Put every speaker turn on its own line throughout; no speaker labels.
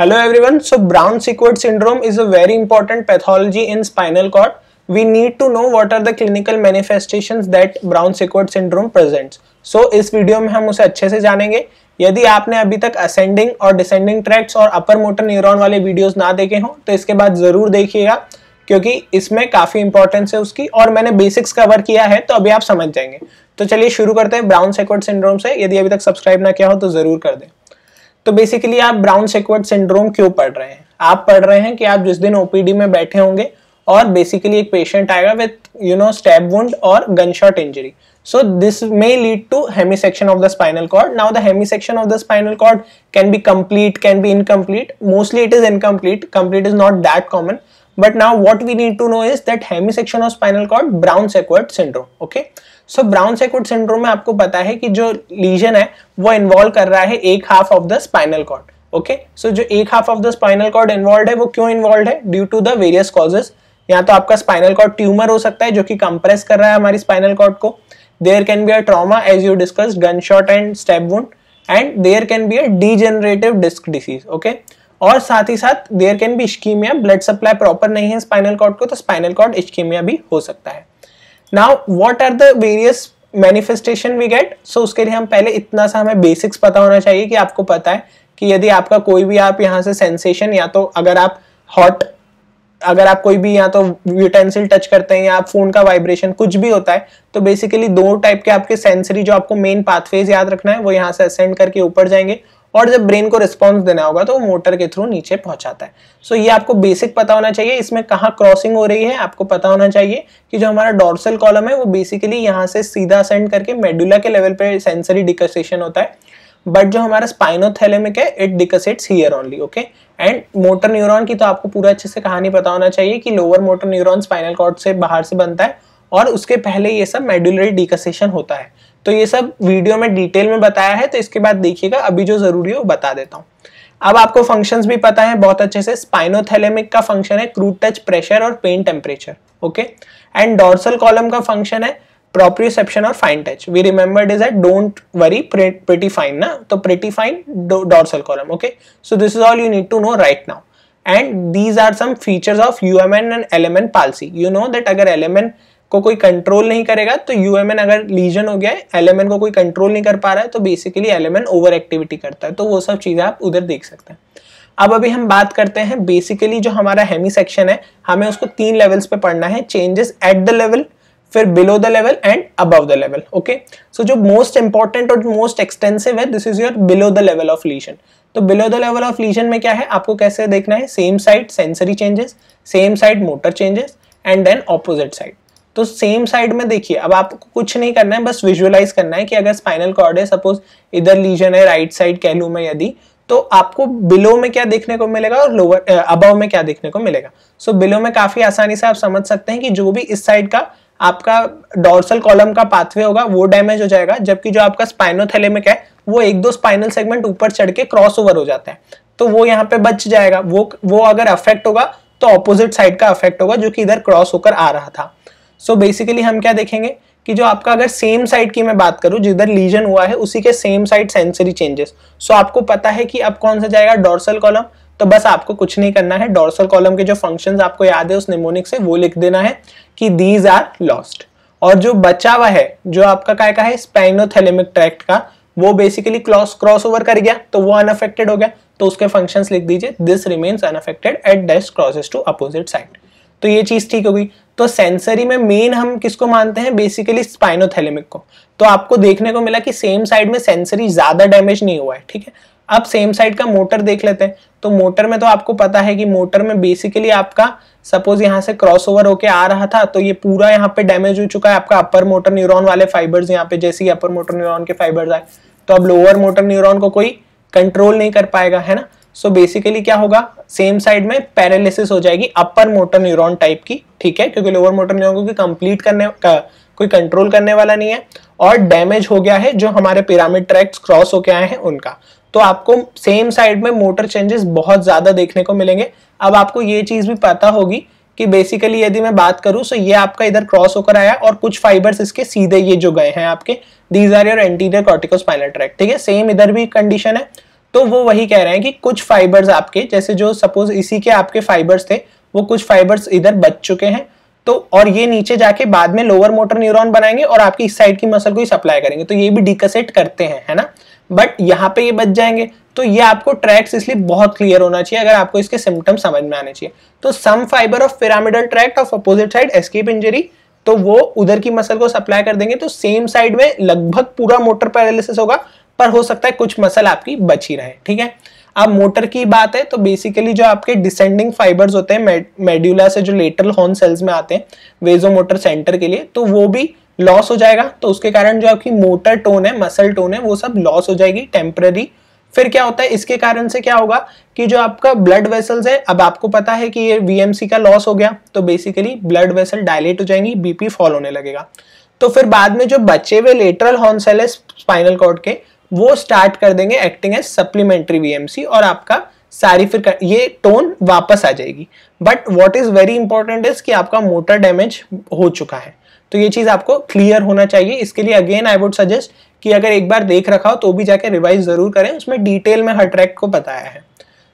Hello everyone so brown Sequard syndrome is a very important pathology in spinal cord we need to know what are the clinical manifestations that brown Sequard syndrome presents so इस video में हम उसे अच्छे से जानेंगे यदि आपने अभी तक असेंडिंग और डिसेंडिंग ट्रैक्ट्स और अपर मोटर न्यूरोन वाले वीडियोज ना देखे हों तो इसके बाद ज़रूर देखिएगा क्योंकि इसमें काफ़ी इंपॉर्टेंस है उसकी और मैंने बेसिक्स कवर किया है तो अभी आप समझ जाएंगे तो चलिए शुरू करते हैं ब्राउन सेकवर्ड सिंड्रोम से यदि अभी तक सब्सक्राइब ना किया हो तो ज़रूर कर दें तो बेसिकली आप ब्राउन सेक्वर्ड सिंड्रोम क्यों पढ़ रहे हैं आप पढ़ रहे हैं कि आप जिस दिन ओपीडी में बैठे होंगे और बेसिकली एक पेशेंट आएगा with you know stab wound और gunshot injury so this may lead to hemi section of the spinal cord now the hemi section of the spinal cord can be complete can be incomplete mostly it is incomplete complete is not that common but now what we need to know is that hemi section of spinal cord Brown Sequard syndrome okay so Brown Sequard syndrome में आपको पता है कि जो legion है वो involve कर रहा है एक half of the spinal cord okay so जो एक half of the spinal cord involve है वो क्यों इन्वॉल्व है due to the various causes या तो आपका स्पाइनल कॉर्ड ट्यूमर हो सकता है जो कि कंप्रेस कर रहा है हमारी स्पाइनल कॉर्ड को there can be a trauma as you discuss gunshot and stab wound and there can be a degenerative disc disease okay और साथ ही साथ there can be ischaemia blood supply proper नहीं है spinal cord को तो spinal cord इश्कीमिया भी हो सकता है now what are the various manifestation we get so उसके लिए हम पहले इतना सा हमें बेसिक्स पता होना चाहिए कि आपको पता है कि यदि आपका कोई भी आप यहाँ से सेंसेशन या तो अगर आप हॉट अगर आप कोई भी या तो यूटेंसिल टच करते हैं या आप फोन का वाइब्रेशन कुछ भी होता है तो बेसिकली दो टाइप के आपके सेंसरी जो आपको मेन पाथवेज याद रखना है वो यहाँ से असेंड करके ऊपर जाएंगे और जब ब्रेन को रिस्पॉन्स देना होगा तो वो मोटर के थ्रू नीचे पहुंचाता है सो so, ये आपको बेसिक पता होना चाहिए इसमें कहाँ क्रॉसिंग हो रही है आपको पता होना चाहिए कि जो हमारा डॉर्सल कॉलम है वो बेसिकली यहाँ से सीधा सेंड करके मेडुला के लेवल पे सेंसरी डिकसेशन होता है बट जो हमारा स्पाइनोथेलेमिक है it decussates here only okay and motor neuron की तो आपको पूरा अच्छे से कहानी पता होना चाहिए कि lower motor neuron spinal cord से बाहर से बनता है और उसके पहले ये सब मेडुलरी डिकसेशन होता है तो ये सब वीडियो में डिटेल में बताया है तो इसके बाद देखिएगा अभी जो जरूरी है वो बता देता हूँ अब आपको फंक्शंस भी पता है बहुत अच्छे से स्पाइनोथेलेमिक का फंक्शन है क्रूड टच प्रेशर और pain temperature okay and dorsal column का फंक्शन है प्रोप्रियोसेप्शन और fine touch we remembered is that don't worry pretty fine ना तो pretty fine dorsal column okay so this is all you need to know right now and these are some features of U M N and LMN palsy you know that अगर LMN को कोई control नहीं करेगा तो यूएमएन अगर legion हो गया है एलएमएन को कोई कंट्रोल नहीं कर पा रहा है तो बेसिकली एलएमएन ओवर एक्टिविटी करता है तो वो सब चीज़ें आप उधर देख सकते हैं अब अभी हम बात करते हैं बेसिकली जो हमारा हेमी सेक्शन है हमें उसको तीन लेवल्स पे पढ़ना है चेंजेस एट द लेवल फिर below the level and above the level okay so जो मोस्ट इंपॉर्टेंट और मोस्ट एक्सटेंसिव है this is your below the level of lesion तो below the level of lesion में क्या है आपको कैसे देखना है same side sensory changes same side motor changes and then opposite side तो सेम साइड में देखिए अब आपको कुछ नहीं करना है बस विजुअलाइज करना है कि अगर स्पाइनल कॉर्ड है सपोज इधर लीजन है राइट साइड कह लू मैं यदि तो आपको बिलो में क्या देखने को मिलेगा और लोअर अबव में क्या देखने को मिलेगा सो बिलो में काफी आसानी से आप समझ सकते हैं कि जो भी इस साइड का आपका डॉर्सल कॉलम का पाथवे होगा वो डैमेज हो जाएगा जबकि जो आपका स्पाइनोथेलेमिक है वो एक दो स्पाइनल सेगमेंट ऊपर चढ़ के क्रॉस ओवर हो जाता है तो वो यहाँ पे बच जाएगा वो वो अगर अफेक्ट होगा तो ऑपोजिट साइड का अफेक्ट होगा जो कि इधर क्रॉस होकर आ रहा था सो so बेसिकली हम क्या देखेंगे कि जो आपका अगर सेम साइड की मैं बात करूं जिधर लीजन हुआ है उसी के same side sensory changes so आपको पता है कि अब कौन सा जाएगा डोर्सल कॉलम तो बस आपको कुछ नहीं करना है डोर्सल कॉलम के जो फंक्शंस आपको याद है उस निमोनिक से वो लिख देना है कि दीज आर लॉस्ट और जो बचा हुआ है जो आपका क्या का है स्पाइनोथेलेमिक ट्रैक्ट का वो बेसिकली क्रॉस क्रॉस ओवर कर गया तो वो अनअफेक्टेड हो गया तो उसके फंक्शंस लिख दीजिए दिस रिमेन्स अनफेक्टेड एट डेस्ट क्रॉसेस टू अपोजिट साइड तो ये चीज़ ठीक हो गई तो सेंसरी में मेन हम किसको मानते हैं बेसिकली स्पाइनोथेलेमिक को तो आपको देखने को मिला कि सेम साइड में सेंसरी ज़्यादा डैमेज नहीं हुआ है ठीक है अब सेम साइड का मोटर देख लेते हैं तो मोटर में तो आपको पता है कि मोटर में बेसिकली आपका सपोज यहां से क्रॉस ओवर होके आ रहा था तो ये पूरा यहाँ पे डैमेज हो चुका है आपका अपर मोटर न्यूरॉन वाले फाइबर्स यहाँ पे जैसे ही अपर मोटर न्यूरॉन के फाइबर्स आए तो अब लोअर मोटर न्यूरॉन को कोई कंट्रोल नहीं कर पाएगा है ना सो so बेसिकली क्या होगा सेम साइड में पैरालिसिस हो जाएगी अपर मोटर न्यूरॉन टाइप की ठीक है क्योंकि लोअर मोटर न्यूरॉन को कंप्लीट करने का कोई कंट्रोल करने वाला नहीं है और डैमेज हो गया है जो हमारे पिरामिड ट्रैक्ट क्रॉस होके आए हैं उनका तो आपको सेम साइड में मोटर चेंजेस बहुत ज्यादा देखने को मिलेंगे अब आपको ये चीज भी पता होगी कि बेसिकली यदि मैं बात करूं तो ये आपका इधर क्रॉस होकर आया और कुछ फाइबर्स इसके सीधे ये जो गए हैं आपके these are your anterior corticospinal tract ठीक है सेम इधर भी कंडीशन है तो वो वही कह रहे हैं कि कुछ फाइबर्स आपके जैसे जो सपोज इसी के आपके फाइबर्स थे वो कुछ फाइबर्स इधर बच चुके हैं तो और ये नीचे जाके बाद में लोअर मोटर न्यूरॉन बनाएंगे और आपकी इस साइड की मसल को ही सप्लाई करेंगे तो ये भी डिकसेट करते हैं है ना बट यहाँ पे ये बच जाएंगे तो ये आपको ट्रैक्स इसलिए बहुत क्लियर होना चाहिए अगर आपको इसके सिम्टम समझ में आने चाहिए तो some fibre of pyramidal tract of opposite side escape injury तो वो उधर की मसल को सप्लाई कर देंगे तो सेम साइड में लगभग पूरा मोटर पैरालिसिस होगा पर हो सकता है कुछ मसल आपकी बची रहे ठीक है अब मोटर की बात है तो बेसिकली जो आपके डिसेंडिंग फाइबर्स होते हैं मेड्यूला से जो लेटरल हॉर्न सेल्स में आते हैं वेजो मोटर सेंटर के लिए तो वो भी लॉस हो जाएगा तो उसके कारण जो आपकी मोटर टोन है मसल टोन है वो सब लॉस हो जाएगी टेम्पररी फिर क्या होता है इसके कारण से क्या होगा कि जो आपका ब्लड वेसल्स है अब आपको पता है कि ये वीएमसी का लॉस हो गया तो बेसिकली ब्लड वेसल डायलेट हो जाएंगी बीपी फॉल होने लगेगा तो फिर बाद में जो बचे हुए लेटरल हॉर्न सेल है स्पाइनल कॉर्ड के वो स्टार्ट कर देंगे एक्टिंग एज सप्लीमेंट्री वीएमसी और आपका सारी फिर ये टोन वापस आ जाएगी but what is very important is कि आपका मोटर डैमेज हो चुका है तो ये चीज आपको क्लियर होना चाहिए इसके लिए अगेन आई वुड सजेस्ट कि अगर एक बार देख रखा हो तो भी जाके रिवाइज जरूर करें उसमें डिटेल में हर ट्रैक को बताया है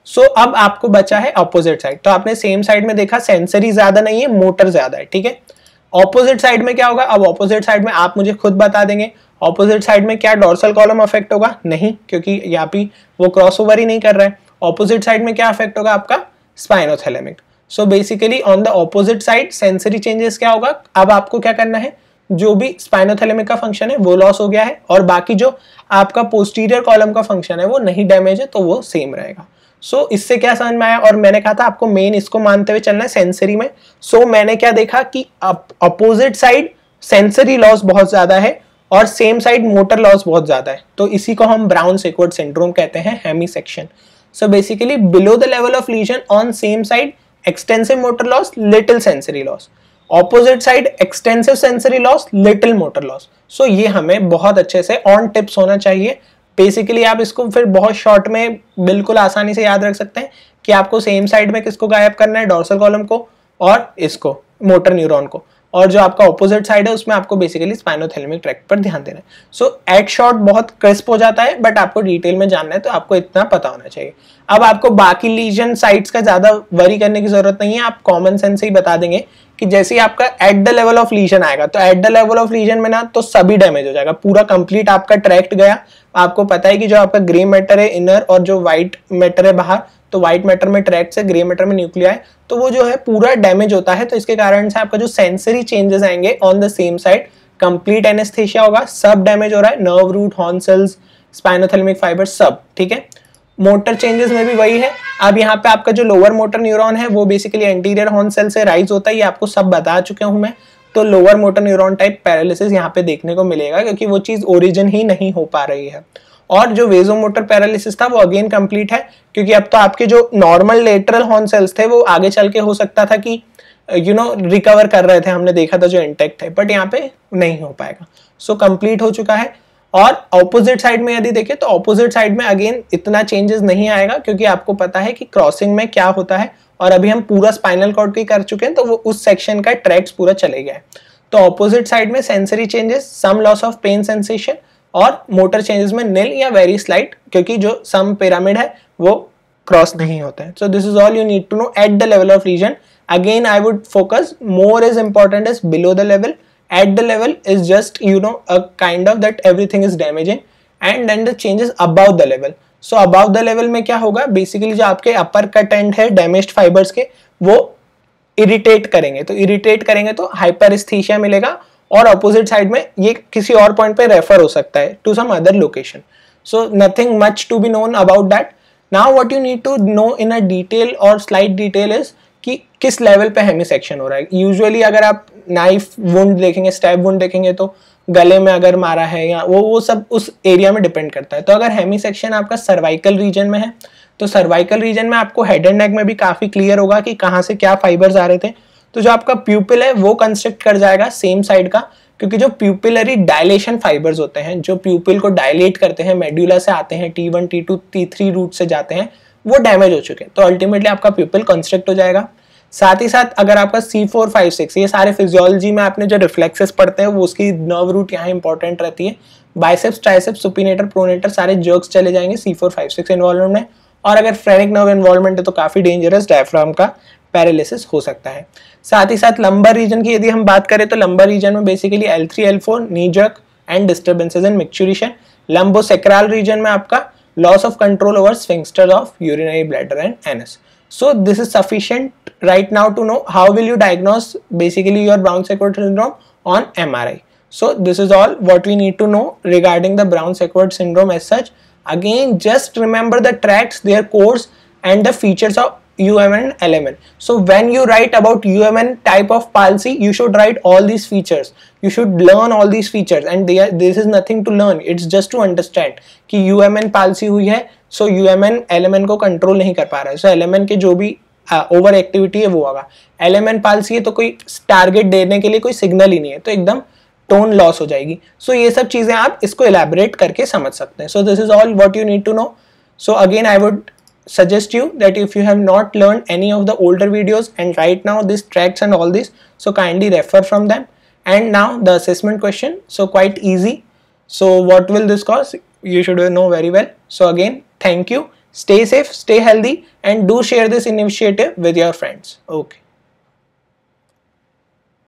सो so, अब आपको बचा है अपोजिट साइड तो आपने सेम साइड में देखा सेंसरी ज्यादा नहीं है मोटर ज्यादा है ठीक है ऑपोजिट साइड में क्या होगा अब ऑपोजिट साइड में आप मुझे खुद बता देंगे ऑपोजिट साइड में क्या डॉर्सल कॉलम अफेक्ट होगा नहीं क्योंकि यहाँ पे वो क्रॉस ओवर ही नहीं कर रहा है ऑपोजिट साइड में क्या अफेक्ट होगा आपका spinothalamic so basically on the opposite side sensory changes क्या होगा अब आपको क्या करना है जो भी स्पाइनोथेलेमिक का फंक्शन है वो लॉस हो गया है और बाकी जो आपका पोस्टीरियर कॉलम का फंक्शन है वो नहीं डैमेज है तो वो सेम रहेगा सो so, इससे क्या समझ में आया और मैंने कहा था आपको मेन इसको मानते हुए चलना है सेंसरी में सो so, मैंने क्या देखा कि अपोजिट साइड सेंसरी लॉस बहुत ज़्यादा है और सेम साइड मोटर लॉस बहुत ज़्यादा है तो इसी को हम ब्राउन सिक्वर्ड सिंड्रोम कहते हैं hemi section so basically below the level of lesion on same side extensive motor loss little sensory loss opposite side extensive sensory loss little motor loss so ये हमें बहुत अच्छे से ऑन टिप्स होना चाहिए basically आप इसको फिर बहुत शॉर्ट में बिल्कुल आसानी से याद रख सकते हैं कि आपको सेम साइड में किसको गायब करना है डॉर्सल कॉलम को और इसको मोटर न्यूरॉन को और जो आपका ऑपोजिट साइड है उसमें आपको बेसिकली स्पाइनोथेलमिक ट्रैक्ट पर ध्यान देना है सो एट शॉर्ट बहुत क्रिस्प हो जाता है बट आपको डिटेल में जानना है तो आपको इतना पता होना चाहिए अब आपको बाकी लीजन साइट्स का ज़्यादा वरी करने की ज़रूरत नहीं है आप कॉमन सेंस से ही बता देंगे कि जैसे ही आपका at the level of lesion आएगा तो at the level of lesion में ना तो सभी डैमेज हो जाएगा पूरा कंप्लीट आपका ट्रैक्ट गया आपको पता है कि जो आपका ग्रे मैटर है इनर और जो व्हाइट मैटर है बाहर तो व्हाइट मैटर में ट्रैक्ट से ग्रे मैटर में न्यूक्लिया है तो वो जो है पूरा डैमेज होता है तो इसके कारण से आपका जो सेंसरी चेंजेस आएंगे on the same side complete anaesthesia होगा सब डैमेज हो रहा है nerve root horn cells spinothalamic fibre सब ठीक है मोटर चेंजेस में भी वही है अब यहाँ पे आपका जो लोअर मोटर न्यूरॉन है वो बेसिकली एंटीरियर हॉर्न सेल से राइज होता है ये आपको सब बता चुका हूँ मैं तो lower motor neuron type paralysis यहाँ पे देखने को मिलेगा क्योंकि वो चीज़ ओरिजिन ही नहीं हो पा रही है और जो वेजो मोटर पैरालिसिस था वो अगेन कंप्लीट है क्योंकि अब तो आपके जो नॉर्मल लेटरल हॉर्न सेल्स थे वो आगे चल के हो सकता था कि यू नो रिकवर कर रहे थे हमने देखा था जो इंटेक्ट है बट यहाँ पे नहीं हो पाएगा सो so, कंप्लीट हो चुका है और ऑपोजिट साइड में यदि देखें तो ऑपोजिट साइड में अगेन इतना चेंजेस नहीं आएगा क्योंकि आपको पता है कि क्रॉसिंग में क्या होता है और अभी हम पूरा स्पाइनल कॉर्ड की कर चुके हैं तो वो उस सेक्शन का ट्रैक्स पूरा चले गया है तो ऑपोजिट साइड में sensory changes some loss of pain sensation और मोटर चेंजेस में नील या वेरी स्लाइट क्योंकि जो सम पिरामिड है वो क्रॉस नहीं होता है so this is all you need to know at the level of region again I would focus more is important is below the level at the level is just you know a kind of that everything is damaging and then the changes above the level so above the level में क्या होगा basically जो आपके upper cut end है damaged fibres के वो irritate करेंगे तो इरिटेट करेंगे तो हाइपरस्थीशिया मिलेगा और अपोजिट साइड में ये किसी और पॉइंट पे रेफर हो सकता है to some other location so nothing much to be known about that now what you need to know in a detail और स्लाइट डिटेल इज कि किस लेवल पे हेमी सेक्शन हो रहा है यूजुअली अगर आप नाइफ वुंड देखेंगे स्टैप वुंड देखेंगे तो गले में अगर मारा है या वो वो सब उस एरिया में डिपेंड करता है तो अगर हेमी सेक्शन आपका सर्वाइकल रीजन में है तो सर्वाइकल रीजन में आपको हेड एंड नेक में भी काफ़ी क्लियर होगा कि कहाँ से क्या फाइबर्स आ रहे थे तो जो आपका प्यूपिल है वो कंस्ट्रक्ट कर जाएगा सेम साइड का क्योंकि जो प्यूपिलरी डायलेशन फाइबर्स होते हैं जो प्यूपिल को डायलेट करते हैं मेड्यूला से आते हैं T one T two T three root से जाते हैं वो डैमेज हो चुके हैं तो अल्टीमेटली आपका प्यूपिल कंस्ट्रक्ट हो जाएगा साथ ही साथ अगर आपका सी फोर फाइव सिक्स ये सारे फिजियोलॉजी में आपने जो रिफ्लेक्सेस पढ़ते हैं वो उसकी नर्व रूट यहाँ इंपॉर्टेंट रहती है बाइसेप्स ट्राइसेप्स सुपिनेटर प्रोनेटर सारे जर्क्स चले जाएंगे C four five six involvement में और अगर फ्रेनिक नर्व इन्वॉल्वमेंट है तो काफ़ी डेंजरस डायफ्राम का पैरालिसिस हो सकता है साथ ही साथ लंबर रीजन की यदि हम बात करें तो लंबर रीजन में basically L three L four knee jerk and disturbances and micturition lumbosacral region में आपका loss of control over sphincter of urinary bladder and anus So this is sufficient right now to know how will you diagnose basically your Brown-Sequard syndrome on MRI. So this is all what we need to know regarding the Brown-Sequard syndrome as such. Again, just remember the tracks their course and the features of UMN and LMN. So when you write about UMN type of palsy, you should write all these features. You should learn all these features and are, this is nothing to learn. It's just to understand ki UMN palsy hui hai so U M N L M N को control नहीं कर पा रहा है so L M N के जो भी over uh, activity है वो होगा एल एम एन पॉलिसी है तो कोई टारगेट देने के लिए कोई सिग्नल ही नहीं है तो एकदम टोन लॉस हो जाएगी सो so, ये सब चीज़ें आप इसको एलेबरेट करके समझ सकते हैं so this is all what you need to know so again I would suggest you that if you have not learn any of the older videos and right now this tracts and all this so kindly refer from them and now the assessment question so quite easy so what will this cause you should know very well so again Thank you. Stay safe, stay healthy and do share this initiative with your friends. Okay.